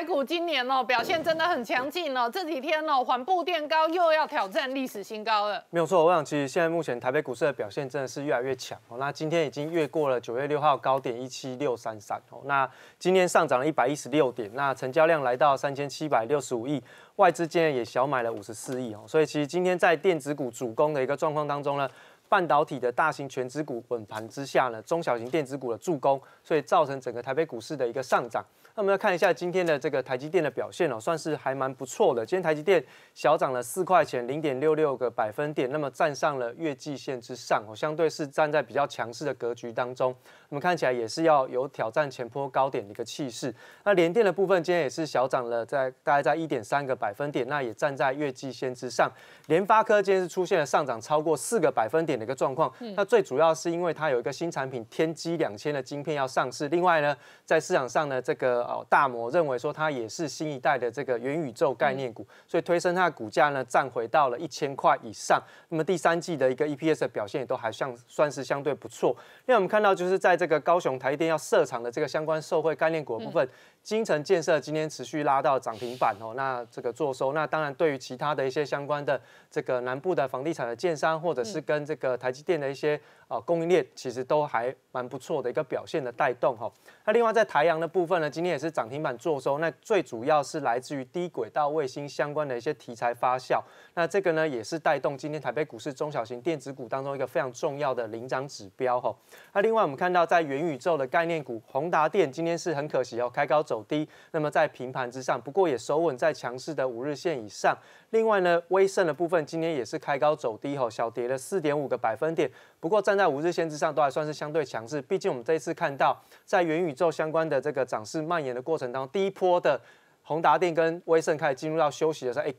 台股今年哦表现真的很强劲哦，这几天哦缓步垫高，又要挑战历史新高了。没有错，我想其实现在目前台北股市的表现真的是越来越强哦。那今天已经越过了九月六号高点一七六三三哦，那今天上涨了一百一十六点，那成交量来到三千七百六十五亿，外资今天也小买了五十四亿哦。所以其实今天在电子股主攻的一个状况当中呢。半导体的大型全资股稳盘之下呢，中小型电子股的助攻，所以造成整个台北股市的一个上涨。那我们要看一下今天的这个台积电的表现哦，算是还蛮不错的。今天台积电小涨了四块钱，零点六六个百分点，那么站上了月季线之上哦，相对是站在比较强势的格局当中。我们看起来也是要有挑战前坡高点的一个气势。那联电的部分今天也是小涨了，在大概在一点三个百分点，那也站在月季线之上。联发科今天是出现了上涨超过四个百分点。的一个状况，那最主要是因为它有一个新产品天玑两千的晶片要上市。另外呢，在市场上呢，这个哦大摩认为说它也是新一代的这个元宇宙概念股，所以推升它的股价呢，站回到了一千块以上。那么第三季的一个 EPS 的表现也都还像算是相对不错。另外我们看到就是在这个高雄台电要设厂的这个相关受惠概念股的部分，金城建设今天持续拉到涨停板哦。那这个做收，那当然对于其他的一些相关的这个南部的房地产的建商或者是跟这个。呃，台积电的一些呃供应链其实都还蛮不错的一个表现的带动哈。那另外在台阳的部分呢，今天也是涨停板做收。那最主要是来自于低轨道卫星相关的一些题材发酵。那这个呢也是带动今天台北股市中小型电子股当中一个非常重要的领涨指标哈。那另外我们看到在元宇宙的概念股宏达电今天是很可惜哦，开高走低。那么在平盘之上，不过也收稳在强势的五日线以上。另外呢，威盛的部分今天也是开高走低吼，小跌了四点五个。百分点，不过站在五日线之上都还算是相对强势。毕竟我们这一次看到，在元宇宙相关的这个涨势蔓延的过程当中，第一波的宏达电跟威盛开始进入到休息的时候，哎。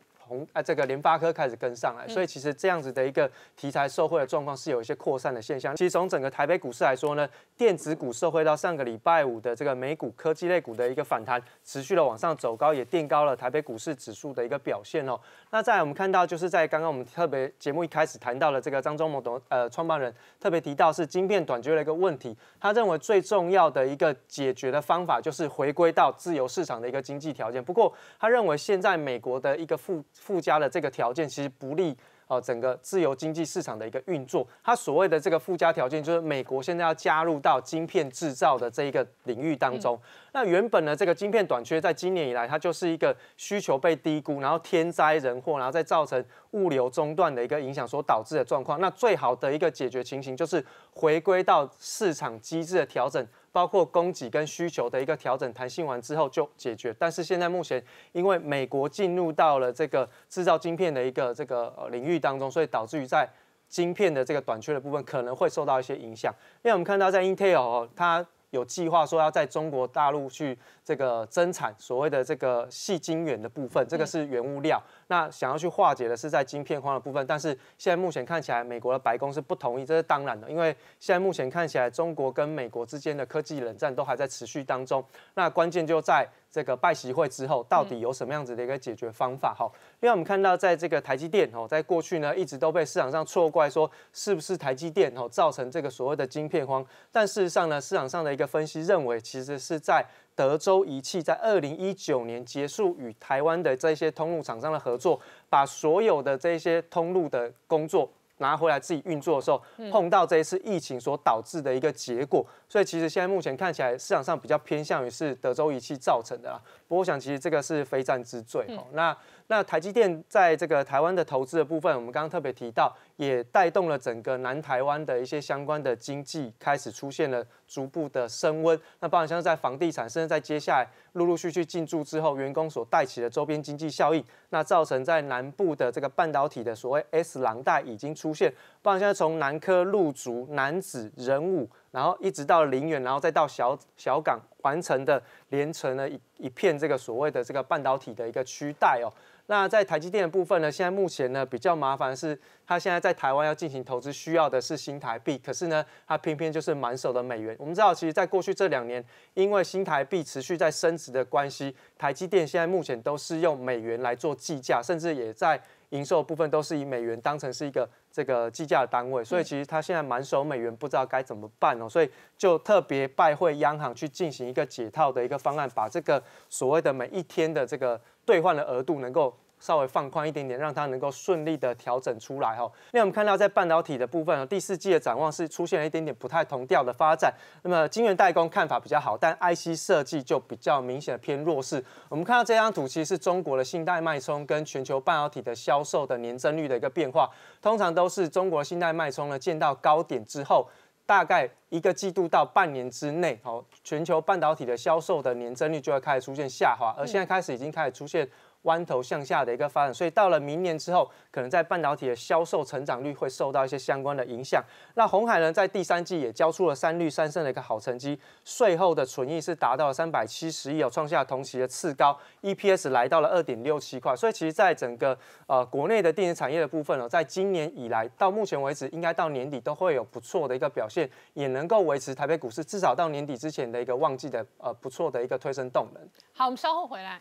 啊，这个联发科开始跟上来，所以其实这样子的一个题材受惠的状况是有一些扩散的现象。其实从整个台北股市来说呢，电子股受惠到上个礼拜五的这个美股科技类股的一个反弹，持续了往上走高，也垫高了台北股市指数的一个表现哦。那再来我们看到，就是在刚刚我们特别节目一开始谈到了这个张忠谋董呃创办人特别提到是晶片短缺的一个问题，他认为最重要的一个解决的方法就是回归到自由市场的一个经济条件。不过他认为现在美国的一个负附加的这个条件其实不利呃整个自由经济市场的一个运作。它所谓的这个附加条件就是美国现在要加入到晶片制造的这一个领域当中。那原本呢这个晶片短缺，在今年以来它就是一个需求被低估，然后天灾人祸，然后再造成物流中断的一个影响所导致的状况。那最好的一个解决情形就是回归到市场机制的调整。包括供给跟需求的一个调整弹性完之后就解决，但是现在目前因为美国进入到了这个制造晶片的一个这个领域当中，所以导致于在晶片的这个短缺的部分可能会受到一些影响。因为我们看到在 Intel 哦，它。有计划说要在中国大陆去这个增产所谓的这个细晶圆的部分，这个是原物料。那想要去化解的是在晶片框的部分，但是现在目前看起来，美国的白宫是不同意，这是当然的，因为现在目前看起来，中国跟美国之间的科技冷战都还在持续当中。那关键就在。这个拜喜会之后，到底有什么样子的一个解决方法？哈，另外我们看到，在这个台积电哦，在过去呢，一直都被市场上错怪说是不是台积电哦造成这个所谓的晶片荒，但事实上呢，市场上的一个分析认为，其实是在德州仪器在二零一九年结束与台湾的这些通路厂商的合作，把所有的这些通路的工作拿回来自己运作的时候，碰到这次疫情所导致的一个结果。所以其实现在目前看起来市场上比较偏向于是德州仪器造成的啊。不过我想其实这个是非战之罪哈。那那台积电在这个台湾的投资的部分，我们刚刚特别提到，也带动了整个南台湾的一些相关的经济开始出现了逐步的升温。那包含像在房地产，甚至在接下来陆陆续续进驻之后，员工所带起的周边经济效应，那造成在南部的这个半导体的所谓 S 廊带已经出现。包含现在从南科入足南子仁武。然后一直到林园，然后再到小小港，完成的连成了一一片这个所谓的这个半导体的一个区带哦。那在台积电的部分呢，现在目前呢比较麻烦是，它现在在台湾要进行投资，需要的是新台币，可是呢，它偏偏就是满手的美元。我们知道，其实在过去这两年，因为新台币持续在升值的关系，台积电现在目前都是用美元来做计价，甚至也在营收部分都是以美元当成是一个。这个计价的单位，所以其实他现在满手美元，不知道该怎么办哦，所以就特别拜会央行去进行一个解套的一个方案，把这个所谓的每一天的这个兑换的额度能够。稍微放宽一点点，让它能够顺利的调整出来哈。因外，我们看到在半导体的部分，第四季的展望是出现了一点点不太同调的发展。那么，晶圆代工看法比较好，但 IC 设计就比较明显的偏弱势。我们看到这张图，其实是中国的信贷脉冲跟全球半导体的销售的年增率的一个变化。通常都是中国信贷脉冲呢见到高点之后，大概。一个季度到半年之内，哦，全球半导体的销售的年增率就会开始出现下滑，而现在开始已经开始出现弯头向下的一个发展，所以到了明年之后，可能在半导体的销售成长率会受到一些相关的影响。那红海呢，在第三季也交出了三绿三胜的一个好成绩，税后的存益是达到了三百七十亿哦，创下同期的次高，EPS 来到了二点六七块。所以其实，在整个呃国内的电子产业的部分呢，在今年以来到目前为止，应该到年底都会有不错的一个表现，也能。能够维持台北股市至少到年底之前的一个旺季的呃不错的一个推升动能。好，我们稍后回来。